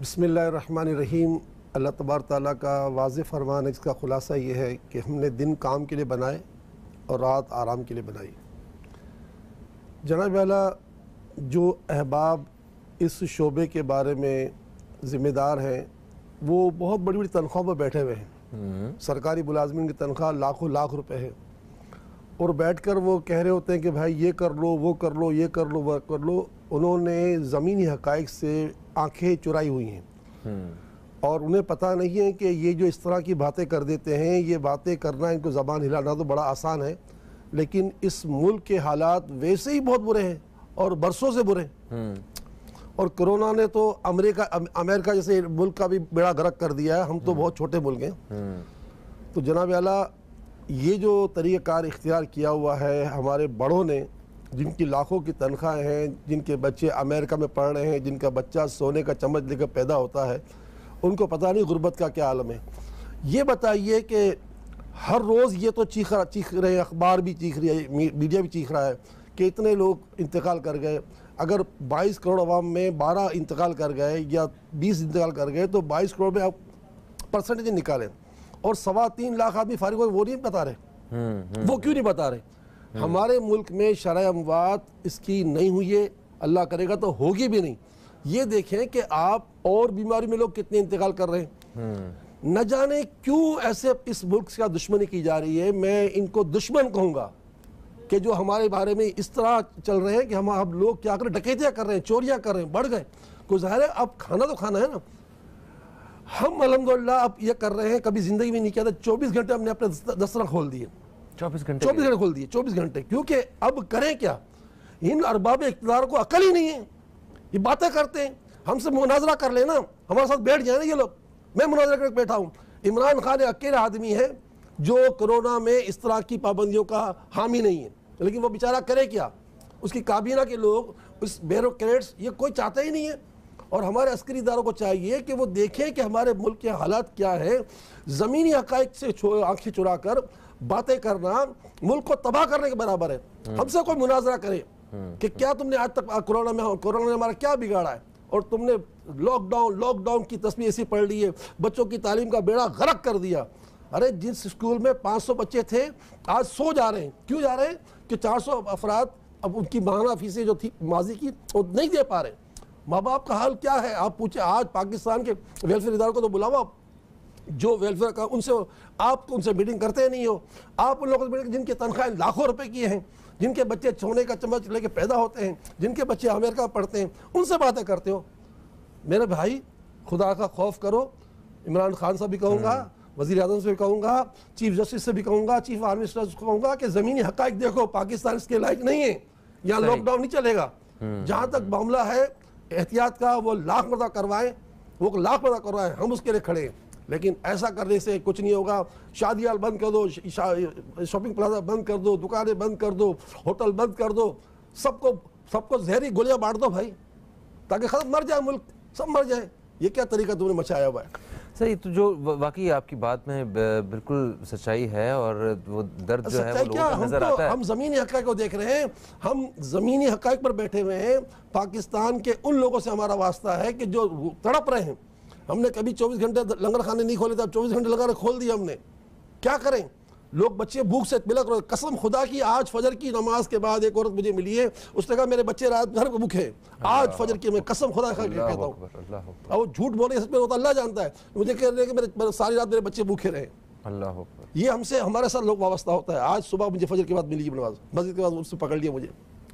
बसमीम अल्लाह तबार ताली का वाज फरमान है इसका ख़ुलासा ये है कि हमने दिन काम के लिए बनाए और रात आराम के लिए बनाई जनाब वाला जो अहबाब इस शोबे के बारे में ज़िम्मेदार हैं वो बहुत बड़ी बड़ी तनख्वाह पर बैठे हुए हैं हम्म। सरकारी मुलाजमन की तनख्वाह लाखों लाख रुपए है और बैठ कर वो कह रहे होते हैं कि भाई ये कर लो वो कर लो ये कर लो वह कर लो उन्होंने ज़मीनी हक़ से आंखें चुराई हुई हैं हम्म। और उन्हें पता नहीं है कि ये जो इस तरह की बातें कर देते हैं ये बातें करना इनको ज़बान हिलाना तो बड़ा आसान है लेकिन इस मुल्क के हालात वैसे ही बहुत बुरे हैं और बरसों से बुरे हैं हम्म। और कोरोना ने तो अमेरिका अमेरिका जैसे मुल्क का भी बेड़ा गर्क कर दिया है हम तो हम्म। बहुत छोटे मुल्क हैं तो जनाब अला ये जो तरीक़ार इख्तियार किया हुआ है हमारे बड़ों ने जिनकी लाखों की तनख्वाहें हैं जिनके बच्चे अमेरिका में पढ़ रहे हैं जिनका बच्चा सोने का चम्मच लेकर पैदा होता है उनको पता नहीं गुर्बत का क्या आलम है ये बताइए कि हर रोज़ ये तो चीख रहा चीख रहे हैं अखबार भी चीख रही है मीडिया भी चीख रहा है कि इतने लोग इंतकाल कर गए अगर 22 करोड़ अवाम में 12 इंतकाल कर गए या 20 इंतकाल कर गए तो 22 करोड़ में आप परसेंटेज निकालें और सवा तीन लाख आदमी फारिग हो वो नहीं बता रहे हम्म, हम्म। वो क्यों नहीं बता रहे हाँ। हमारे मुल्क में शरा अमवात इसकी नहीं हुई है अल्लाह करेगा तो होगी भी नहीं ये देखें कि आप और बीमारी में लोग कितने इंतकाल कर रहे हैं हाँ। न जाने क्यों ऐसे इस मुल्क का दुश्मनी की जा रही है मैं इनको दुश्मन कहूँगा कि जो हमारे बारे में इस तरह चल रहे हैं कि हम अब लोग क्या कर डकैतियाँ कर रहे हैं चोरियाँ कर रहे हैं बढ़ गए तो ज़ाहिर है अब खाना तो खाना है ना हम अलहमदुल्ला अब ये कर रहे हैं कभी ज़िंदगी में नहीं किया था चौबीस घंटे हमने अपने दस्तरा खोल दिए 24 घंटे चौबीस घंटे खोल दिए 24 घंटे क्योंकि अब करें क्या इन अरबाब इकतदार को अकल ही नहीं है ये बातें करते हैं हमसे मुनाजरा कर लेना हमारे साथ बैठ जाए ना ये लोग मैं मुनाजरा करके बैठा हूँ इमरान खान अकेला आदमी है जो कोरोना में इस तरह की पाबंदियों का हामी नहीं है लेकिन वो बेचारा करे क्या उसकी काबीना के लोग उस ब्यूरोक्रेट्स ये कोई चाहता ही नहीं है और हमारे अस्करी इदारों को चाहिए कि वो देखें कि हमारे मुल्क के हालात क्या है ज़मीनी हक़ से आँखें चुरा कर बातें करना मुल्क को तबाह करने के बराबर है हम्म। हमसे कोई मुनाजरा करे हम्म। कि क्या तुमने आज तक कोरोना में कोरोना ने हमारा क्या बिगाड़ा है और तुमने लॉकडाउन लॉकडाउन की तस्वीर ऐसी पढ़ ली है बच्चों की तालीम का बेड़ा गरक कर दिया अरे जिस स्कूल में 500 बच्चे थे आज सो जा रहे हैं क्यों जा रहे हैं कि 400 अफराद अब उनकी महाना फीसें जो थी माजी की वो नहीं दे पा रहे माँ बाप का हाल क्या है आप पूछे आज पाकिस्तान के वेलफेयर इदारों को तो बुलाओ आप जो वेलफेयर का उनसे आप तो उनसे मीटिंग करते नहीं हो आप उन लोगों से मीटिंग जिनकी तनख्वाहें लाखों रुपए की हैं जिनके बच्चे छोने का चम्मच लेके पैदा होते हैं जिनके बच्चे अमेरिका पढ़ते हैं उनसे बातें करते हो मेरे भाई खुदा का खौफ करो इमरान खान से भी कहूँगा हम्म। वजी अजम से भी कहूँगा चीफ जस्टिस से भी कहूँगा चीफ आर्मी से कहूँगा कि ज़मीनी हक देखो पाकिस्तान इसके लायक नहीं है यहाँ लॉकडाउन नहीं चलेगा हम्म। जहाँ तक मामला है एहतियात का वो लाख मरदा करवाएं वो लाख मरदा करवाएं हम उसके लिए खड़े हैं लेकिन ऐसा करने से कुछ नहीं होगा हाल बंद कर दो शॉपिंग प्लाजा बंद कर दो दुकानें बंद कर दो होटल बंद कर दो सबको सबको जहरी गोलियां बांट दो भाई ताकि खत्म मर जाए मुल्क सब मर जाए ये क्या तरीका तुमने मचाया हुआ है ये तो जो वाकई आपकी बात में बिल्कुल सच्चाई है और वो दर्द जो है वो क्या? हम नजर तो, आता है हम ज़मीनी हक़ को देख रहे हैं हम ज़मीनी हक़ पर बैठे हुए हैं पाकिस्तान के उन लोगों से हमारा वास्ता है कि जो तड़प रहे हैं हमने कभी 24 घंटे लंगर खाने नहीं खोले थे अब 24 घंटे लंगर खोल दिया हमने क्या करें लोग बच्चे भूख से बिलक रहे कसम खुदा की आज फजर की नमाज के बाद एक औरत मुझे मिली है उसने कहा मेरे बच्चे रात भर को भूखे आज फजर की मैं कसम खुदा खा कहता हूँ और झूठ बोलने सच में होता तो अल्लाह जानता है मुझे कह रहे हैं कि सारी रात मेरे बच्चे भूखे रहे ये हमसे हमारे साथ लोग वाबस्ता होता है आज सुबह मुझे फजर के बाद मिली नमाज मस्जिद के बाद उससे पकड़ लिया मुझे